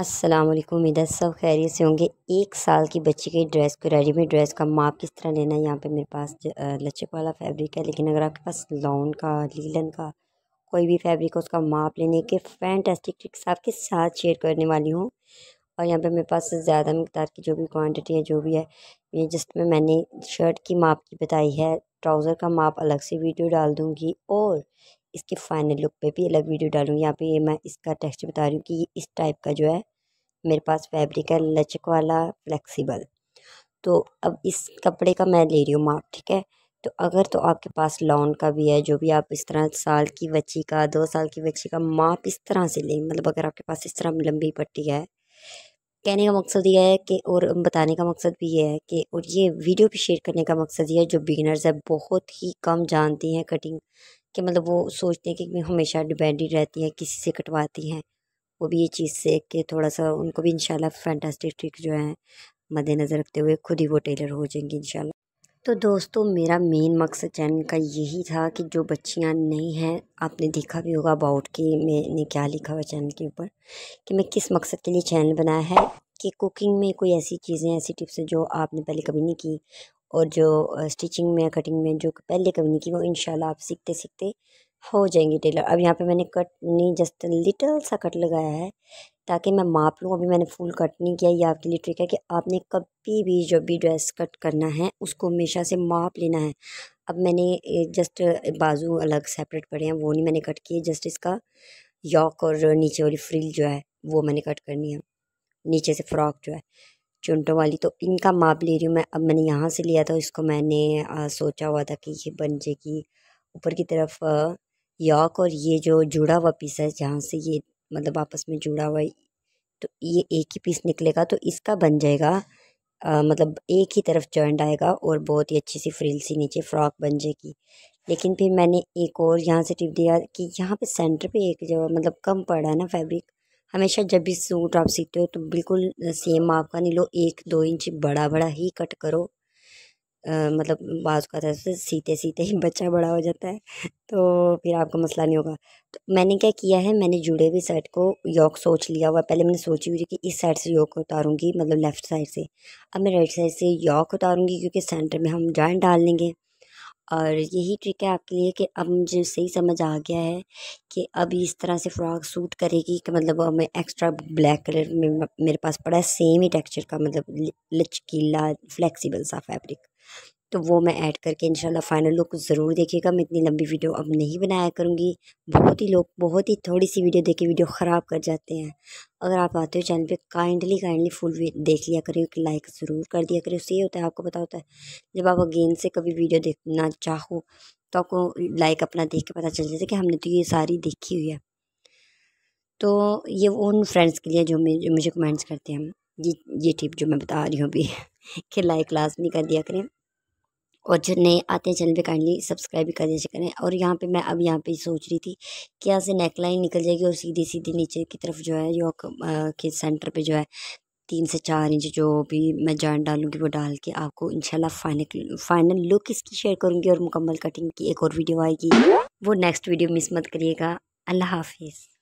अस्सलाम वालेकुम सब खैरियत से होंगे एक साल की बच्ची की ड्रेस को रेडीमेड ड्रेस का माप किस तरह लेना है यहाँ पे मेरे पास लचक वाला फैब्रिक है लेकिन अगर आपके पास लॉन का लीलन का कोई भी फैब्रिक हो उसका माप लेने के फैंटेस्टिक ट्रिक्स आपके साथ शेयर करने वाली हूँ और यहाँ पे मेरे पास ज़्यादा मकदार की जो भी क्वान्टिटी है जो भी है ये जिसमें मैंने शर्ट की माप की बताई है ट्राउज़र का माप अलग से वीडियो डाल दूँगी और इसके फाइनल लुक पे भी अलग वीडियो डालूँ यहाँ पे मैं इसका टेक्स्ट बता रही हूँ कि इस टाइप का जो है मेरे पास फैब्रिक है लचक वाला फ्लेक्सीबल तो अब इस कपड़े का मैं ले रही हूँ माप ठीक है तो अगर तो आपके पास लॉन का भी है जो भी आप इस तरह साल की बच्ची का दो साल की बच्ची का माप इस तरह से लें मतलब अगर आपके पास इस तरह लंबी पट्टी है कहने का मकसद यह है कि और बताने का मकसद भी ये है कि और ये वीडियो भी शेयर करने का मकसद ये है जो बिगिनर्स है बहुत ही कम जानती हैं कटिंग कि मतलब वो सोचते हैं कि हमेशा डिपेंडेंट रहती हैं किसी से कटवाती हैं वो भी ये चीज़ से कि थोड़ा सा उनको भी इंशाल्लाह फैंटास्टिक ट्रिक जो है मद्देनज़र रखते हुए खुद ही वो टेलर हो जाएंगी इंशाल्लाह तो दोस्तों मेरा मेन मकसद चैनल का यही था कि जो बच्चियाँ नहीं हैं आपने देखा भी होगा अबाउट कि मैंने क्या लिखा हुआ चैनल के ऊपर कि मैं किस मकसद के लिए चैनल बनाया है कि कुकिंग में कोई ऐसी चीज़ें ऐसी टिप्स हैं जो आपने पहले कभी नहीं की और जो स्टिचिंग में कटिंग में जो पहले कभी नहीं की वो इन आप सीखते सीखते हो जाएंगी टेलर अब यहाँ पे मैंने कट नहीं जस्ट लिटल सा कट लगाया है ताकि मैं माप लूँ अभी मैंने फुल कट नहीं किया ये आपके लिए ट्रिक है कि आपने कभी भी जो भी ड्रेस कट करना है उसको हमेशा से माप लेना है अब मैंने जस्ट बाजू अलग सेपरेट पड़े हैं वो नहीं मैंने कट किए जस्ट इसका यॉक और नीचे वाली फ्रिल जो है वो मैंने कट करनी है नीचे से फ्रॉक जो है चुनटों वाली तो इनका माप ले रही हूँ मैं अब मैंने यहाँ से लिया था इसको मैंने आ, सोचा हुआ था कि ये बन जाएगी ऊपर की तरफ यॉक और ये जो जुड़ा हुआ पीस है जहाँ से ये मतलब आपस में जुड़ा हुआ तो ये एक ही पीस निकलेगा तो इसका बन जाएगा आ, मतलब एक ही तरफ जॉइंट आएगा और बहुत ही अच्छी सी फ्रिल सी नीचे फ्रॉक बन जाएगी लेकिन फिर मैंने एक और यहाँ से टिप दिया कि यहाँ पे सेंटर पे एक जो मतलब कम पड़ा है ना फैब्रिक हमेशा जब भी सूट आप सीते हो तो बिल्कुल सेम आप का नहीं लो एक दो इंच बड़ा बड़ा ही कट करो आ, मतलब बाज़ का तरह से सीते सीते ही बच्चा बड़ा हो जाता है तो फिर आपका मसला नहीं होगा तो मैंने क्या किया है मैंने जुड़े हुए सेट को योक सोच लिया हुआ पहले मैंने सोची हुई थी कि इस साइड से योक उतारूँगी मतलब लेफ़्ट साइड से अब मैं राइट साइड से योक उतारूँगी क्योंकि सेंटर में हम जॉइंट डाल लेंगे और यही ट्रिक है आपके लिए कि अब मुझे सही समझ आ गया है कि अब इस तरह से फ्रॉक सूट करेगी कि मतलब अब मैं एक्स्ट्रा ब्लैक कलर में मेरे पास पड़ा है सेम ही टेक्सचर का मतलब लचकीला फ्लेक्सिबल सा फैब्रिक तो वो मैं ऐड करके इंशाल्लाह फ़ाइनल लुक ज़रूर देखिएगा मैं इतनी लंबी वीडियो अब नहीं बनाया करूँगी बहुत ही लोग बहुत ही थोड़ी सी वीडियो देख के वीडियो ख़राब कर जाते हैं अगर आप आते हो चैनल पे काइंडली काइंडली फुल देख लिया करें एक लाइक ज़रूर कर दिया करें उससे ये होता है आपको पता होता है जब आप अगेन से कभी वीडियो देखना चाहो तो आपको लाइक अपना देख के पता चल जाता है कि हमने तो ये सारी देखी हुई है तो ये उन फ्रेंड्स के लिए जो मुझे कमेंट्स करते हैं ये ये टिप जो मैं बता रही हूँ अभी कि लाइक लाजमी कर दिया करें और जो नए आते हैं चैनल पे काइंडली सब्सक्राइब भी कर दीजिए करें और यहाँ पे मैं अब यहाँ पे सोच रही थी कि यहाँ से नेकलाइन निकल जाएगी और सीधे सीधे नीचे की तरफ जो है योक के सेंटर पे जो है तीन से चार इंच जो भी मैं जान डालूँगी वो डाल के आपको इंशाल्लाह फाइनल फाइनल लुक इसकी शेयर करूँगी और मुकम्मल कटिंग की एक और वीडियो आएगी वो नेक्स्ट वीडियो मिस मत करिएगा अल्लाह हाफिज़